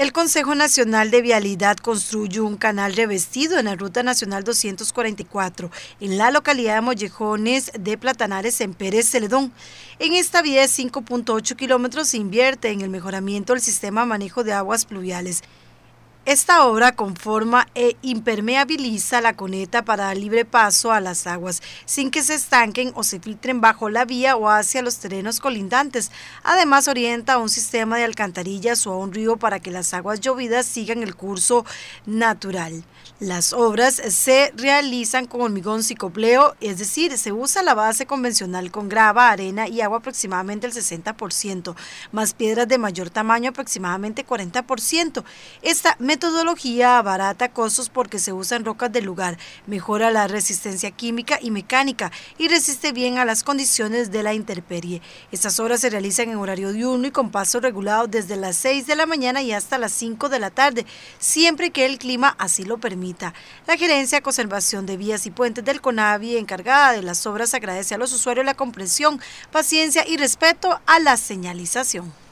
El Consejo Nacional de Vialidad construyó un canal revestido en la Ruta Nacional 244 en la localidad de Mollejones de Platanares en Pérez Celedón. En esta vía de 5.8 kilómetros se invierte en el mejoramiento del sistema de manejo de aguas pluviales esta obra conforma e impermeabiliza la coneta para dar libre paso a las aguas, sin que se estanquen o se filtren bajo la vía o hacia los terrenos colindantes. Además, orienta a un sistema de alcantarillas o a un río para que las aguas llovidas sigan el curso natural. Las obras se realizan con hormigón cicopleo, es decir, se usa la base convencional con grava, arena y agua aproximadamente el 60%, más piedras de mayor tamaño aproximadamente 40%. Esta metodología abarata costos porque se usan rocas del lugar, mejora la resistencia química y mecánica y resiste bien a las condiciones de la intemperie. Estas obras se realizan en horario diurno y con paso regulado desde las 6 de la mañana y hasta las 5 de la tarde, siempre que el clima así lo permita. La Gerencia de Conservación de Vías y Puentes del CONAVI, encargada de las obras, agradece a los usuarios la comprensión, paciencia y respeto a la señalización.